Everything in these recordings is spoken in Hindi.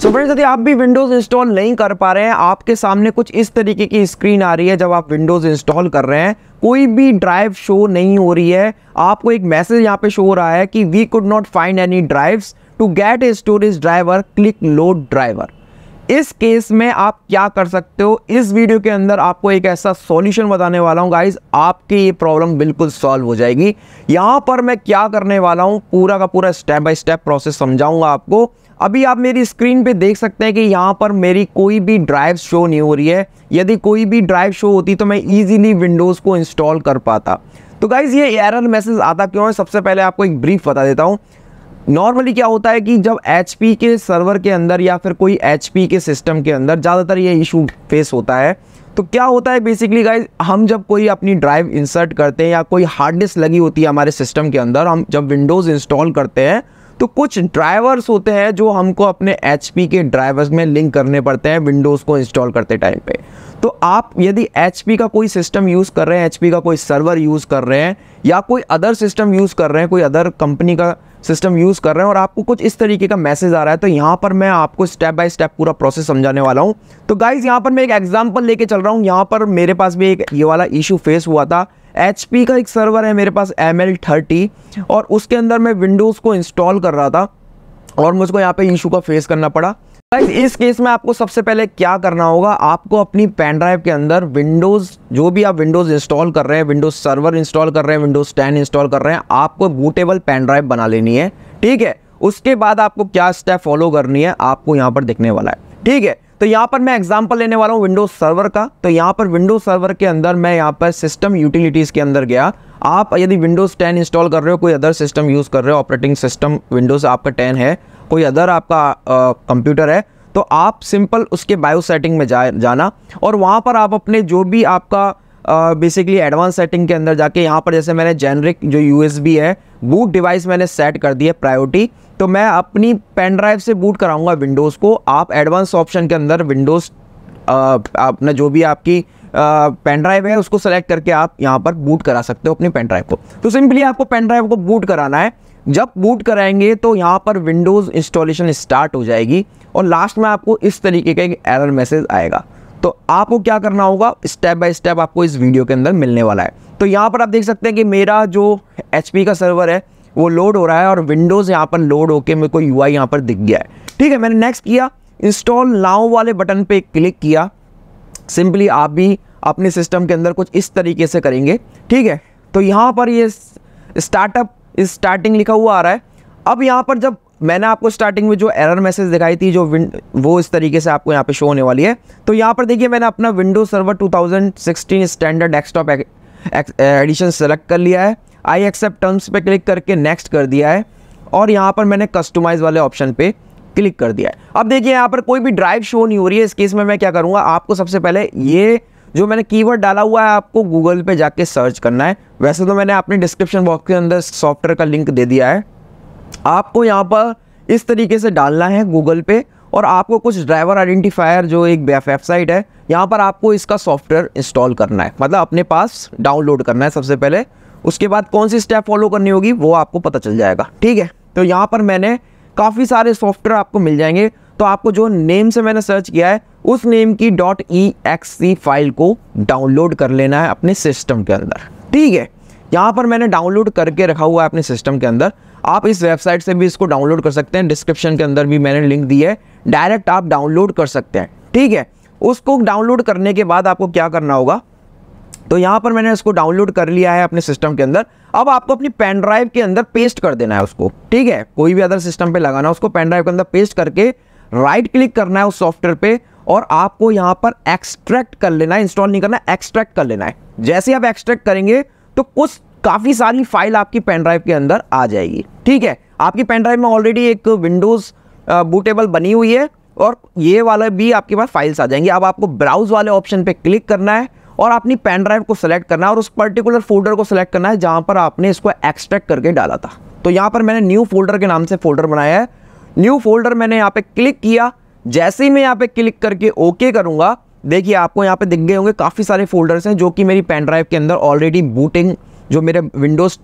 सो so फ्रेंड्स यदि आप भी विंडोज़ इंस्टॉल नहीं कर पा रहे हैं आपके सामने कुछ इस तरीके की स्क्रीन आ रही है जब आप विंडोज़ इंस्टॉल कर रहे हैं कोई भी ड्राइव शो नहीं हो रही है आपको एक मैसेज यहाँ पे शो हो रहा है कि we could not find any drives to get a storage driver click load driver इस केस में आप क्या कर सकते हो इस वीडियो के अंदर आपको एक ऐसा सॉल्यूशन बताने वाला हूं गाइस आपकी ये प्रॉब्लम बिल्कुल सॉल्व हो जाएगी यहां पर मैं क्या करने वाला हूं पूरा का पूरा स्टेप बाय स्टेप प्रोसेस समझाऊंगा आपको अभी आप मेरी स्क्रीन पे देख सकते हैं कि यहाँ पर मेरी कोई भी ड्राइव शो नहीं हो रही है यदि कोई भी ड्राइव शो होती तो मैं ईजिली विंडोज़ को इंस्टॉल कर पाता तो गाइज़ ये एरर मैसेज आता क्यों है सबसे पहले आपको एक ब्रीफ बता देता हूँ नॉर्मली क्या होता है कि जब एच के सर्वर के अंदर या फिर कोई एच के सिस्टम के अंदर ज़्यादातर ये इशू फेस होता है तो क्या होता है बेसिकली गाइज हम जब कोई अपनी ड्राइव इंसर्ट करते हैं या कोई हार्ड डिस्क लगी होती है हमारे सिस्टम के अंदर हम जब विंडोज़ इंस्टॉल करते हैं तो कुछ ड्राइवर्स होते हैं जो हमको अपने एच के ड्राइवर्स में लिंक करने पड़ते हैं विंडोज़ को इंस्टॉल करते टाइम पे तो आप यदि एच का कोई सिस्टम यूज़ कर रहे हैं एच का कोई सर्वर यूज़ कर रहे हैं या कोई अदर सिस्टम यूज़ कर रहे हैं कोई अदर कंपनी का सिस्टम यूज़ कर रहे हैं और आपको कुछ इस तरीके का मैसेज आ रहा है तो यहाँ पर मैं आपको स्टेप बाय स्टेप पूरा प्रोसेस समझाने वाला हूँ तो गाइज़ यहाँ पर मैं एक एग्जाम्पल लेके चल रहा हूँ यहाँ पर मेरे पास भी एक ये वाला इशू फेस हुआ था एच का एक सर्वर है मेरे पास एम एल थर्टी और उसके अंदर मैं विंडोज़ को इंस्टॉल कर रहा था और मुझको यहाँ पे इशू का फेस करना पड़ा गाइस इस केस में आपको सबसे पहले क्या करना होगा आपको अपनी पेन ड्राइव के अंदर विंडोज़ जो भी आप विंडोज़ इंस्टॉल कर रहे हैं विंडोज़ सर्वर इंस्टॉल कर रहे हैं विंडोज़ 10 इंस्टॉल कर रहे हैं आपको बूटेबल पेन ड्राइव बना लेनी है ठीक है उसके बाद आपको क्या स्टेप फॉलो करनी है आपको यहाँ पर दिखने वाला है ठीक है तो यहाँ पर मैं एग्जाम्पल लेने वाला हूँ विंडोज़ सर्वर का तो यहाँ पर विंडोज़ सर्वर के अंदर मैं यहाँ पर सिस्टम यूटिलिटीज़ के अंदर गया आप यदि विंडोज़ टेन इंस्टॉल कर रहे हो कोई अदर सिस्टम यूज़ कर रहे हो ऑपरेटिंग सिस्टम विंडोज़ आपका टेन है कोई अदर आपका कंप्यूटर है तो आप सिंपल उसके बायो सेटिंग में जा जाना और वहाँ पर आप अपने जो भी आपका बेसिकली एडवांस सेटिंग के अंदर जाके यहाँ पर जैसे मैंने जेनरिक जो यू है बूट डिवाइस मैंने सेट कर दी है प्रायोरिटी तो मैं अपनी पेन ड्राइव से बूट कराऊंगा विंडोज़ को आप एडवांस ऑप्शन के अंदर विंडोज़ अपना जो भी आपकी पेन ड्राइव है उसको सेलेक्ट करके आप यहाँ पर बूट करा सकते हो अपनी पेन ड्राइव को तो सिंपली आपको पेन ड्राइव को बूट कराना है जब बूट कराएंगे तो यहाँ पर विंडोज़ इंस्टॉलेशन स्टार्ट हो जाएगी और लास्ट में आपको इस तरीके का एक एरर मैसेज आएगा तो आपको क्या करना होगा स्टेप बाय स्टेप आपको इस वीडियो के अंदर मिलने वाला है तो यहाँ पर आप देख सकते हैं कि मेरा जो एच का सर्वर है वो लोड हो रहा है और विंडोज़ यहाँ पर लोड होकर मेरे को यू आई यहाँ पर दिख गया है ठीक है मैंने नेक्स्ट किया इंस्टॉल नाउ वाले बटन पर क्लिक किया सिंपली आप भी अपने सिस्टम के अंदर कुछ इस तरीके से करेंगे ठीक है तो यहाँ पर ये स्टार्टअप स्टार्टिंग लिखा हुआ आ रहा है अब यहाँ पर जब मैंने आपको स्टार्टिंग में जो एरर मैसेज दिखाई थी जो विन वो इस तरीके से आपको यहाँ पे शो होने वाली है तो यहाँ पर देखिए मैंने अपना window server 2016 standard desktop edition select कर लिया है आई एक्सेप्ट टर्म्स पे क्लिक करके नेक्स्ट कर दिया है और यहाँ पर मैंने कस्टमाइज़ वाले ऑप्शन पर क्लिक कर दिया है अब देखिए यहाँ पर कोई भी ड्राइव शो नहीं हो रही है इस केस में मैं क्या करूँगा आपको सबसे पहले ये जो मैंने कीवर्ड डाला हुआ है आपको गूगल पे जाके सर्च करना है वैसे तो मैंने अपने डिस्क्रिप्शन बॉक्स के अंदर सॉफ्टवेयर का लिंक दे दिया है आपको यहाँ पर इस तरीके से डालना है गूगल पे और आपको कुछ ड्राइवर आइडेंटिफायर जो एक वेबसाइट है यहाँ पर आपको इसका सॉफ्टवेयर इंस्टॉल करना है मतलब अपने पास डाउनलोड करना है सबसे पहले उसके बाद कौन सी स्टेप फॉलो करनी होगी वो आपको पता चल जाएगा ठीक है तो यहाँ पर मैंने काफ़ी सारे सॉफ्टवेयर आपको मिल जाएंगे तो आपको जो नेम से मैंने सर्च किया है उस नेम की dot E X C file को डाउनलोड कर लेना है अपने सिस्टम के अंदर ठीक है यहाँ पर मैंने डाउनलोड करके रखा हुआ है अपने सिस्टम के अंदर आप इस वेबसाइट से भी इसको डाउनलोड कर सकते हैं डिस्क्रिप्शन के अंदर भी मैंने लिंक दी है डायरेक्ट आप डाउनलोड कर सकते हैं ठीक है उसको डाउनलोड करने के बाद आपको क्या करना होगा तो यहां पर मैंने इसको डाउनलोड कर लिया है अपने सिस्टम के अंदर अब आपको अपनी पेन ड्राइव के अंदर पेस्ट कर देना है उसको ठीक है कोई भी अदर सिस्टम पे लगाना है उसको पेन ड्राइव के अंदर पेस्ट करके राइट क्लिक करना है उस सॉफ्टवेयर पे और आपको यहां पर एक्सट्रैक्ट कर लेना है इंस्टॉल नहीं करना एक्सट्रैक्ट कर लेना है जैसे आप एक्सट्रैक्ट करेंगे तो कुछ काफ़ी सारी फाइल आपकी पेन ड्राइव के अंदर आ जाएगी ठीक है आपकी पेन ड्राइव में ऑलरेडी एक विंडोज़ बूटेबल बनी हुई है और ये वाला भी आपके पास फाइल्स आ जाएंगी अब आपको ब्राउज वाले ऑप्शन पे क्लिक करना है और अपनी पेन ड्राइव को सिलेक्ट करना है और उस पर्टिकुलर फोल्डर को सेलेक्ट करना है जहाँ पर आपने इसको एक्सट्रैक्ट करके डाला था तो यहाँ पर मैंने न्यू फोल्डर के नाम से फोल्डर बनाया है न्यू फोल्डर मैंने यहाँ पर क्लिक किया जैसे ही मैं यहाँ पर क्लिक करके ओके करूँगा देखिए आपको यहाँ पर दिख गए होंगे काफ़ी सारे फोल्डर्स हैं जो कि मेरी पेन ड्राइव के अंदर ऑलरेडी बूटिंग जो मेरे विंडोज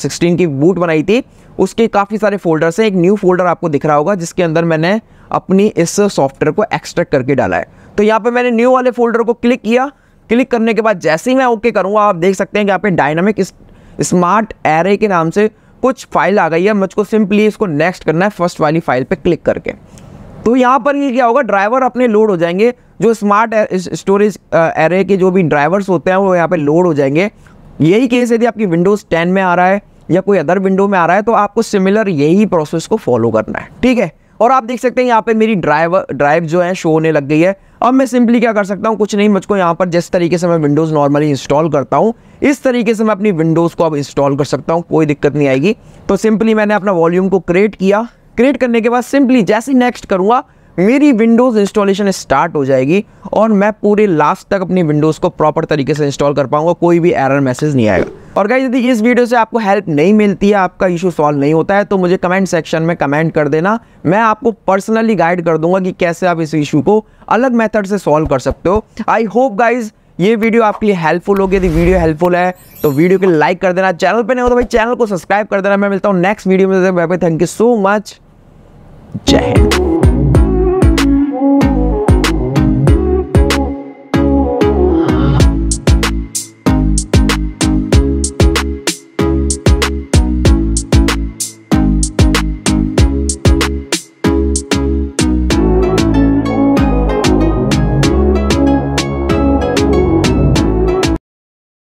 सिक्सटीन की बूट बनाई थी उसके काफ़ी सारे फोल्डर्स हैं एक न्यू फोल्डर आपको दिख रहा होगा जिसके अंदर मैंने अपनी इस सॉफ्टवेयर को एक्सट्रैक्ट करके डाला है तो यहाँ पर मैंने न्यू वाले फोल्डर को क्लिक किया क्लिक करने के बाद जैसे ही मैं ओके करूँगा आप देख सकते हैं कि यहाँ पे डायनामिक स्मार्ट एरे के नाम से कुछ फाइल आ गई है मुझको सिंपली इसको नेक्स्ट करना है फर्स्ट वाली फाइल पर क्लिक करके तो यहाँ पर ये क्या होगा ड्राइवर अपने लोड हो जाएंगे जो स्मार्ट स्टोरेज एरे के जो भी ड्राइवर्स होते हैं वो यहाँ पे लोड हो जाएंगे यही केस यदि आपकी विंडोज़ 10 में आ रहा है या कोई अदर विंडो में आ रहा है तो आपको सिमिलर यही प्रोसेस को फॉलो करना है ठीक है और आप देख सकते हैं यहाँ पे मेरी ड्राइव ड्राइव जो है शो होने लग गई है अब मैं सिंपली क्या कर सकता हूँ कुछ नहीं मुझको यहाँ पर जिस तरीके से मैं विंडोज़ नॉर्मली इंस्टॉल करता हूँ इस तरीके से मैं अपनी विंडोज़ को अब इंस्टॉल कर सकता हूँ कोई दिक्कत नहीं आएगी तो सिंपली मैंने अपना वॉल्यूम को क्रिएट किया क्रिएट करने के बाद सिंपली जैसे नेक्स्ट करूँगा मेरी विंडोज़ इंस्टॉलेशन स्टार्ट हो जाएगी और मैं पूरे लास्ट तक अपनी विंडोज़ को प्रॉपर तरीके से इंस्टॉल कर पाऊँगा कोई भी एरर मैसेज नहीं आएगा और गाइज यदि इस वीडियो से आपको हेल्प नहीं मिलती है आपका इशू सॉल्व नहीं होता है तो मुझे कमेंट सेक्शन में कमेंट कर देना मैं आपको पर्सनली गाइड कर दूंगा कि कैसे आप इस इशू को अलग मेथड से सॉल्व कर सकते हो आई होप गाइज़ ये वीडियो आपके लिए हेल्पफुल होगी यदि वीडियो हेल्पफुल है तो वीडियो को लाइक कर देना चैनल पर नहीं हो तो भाई चैनल को सब्सक्राइब कर देना मैं मिलता हूँ नेक्स्ट वीडियो में थैंक यू सो मच जय हिंद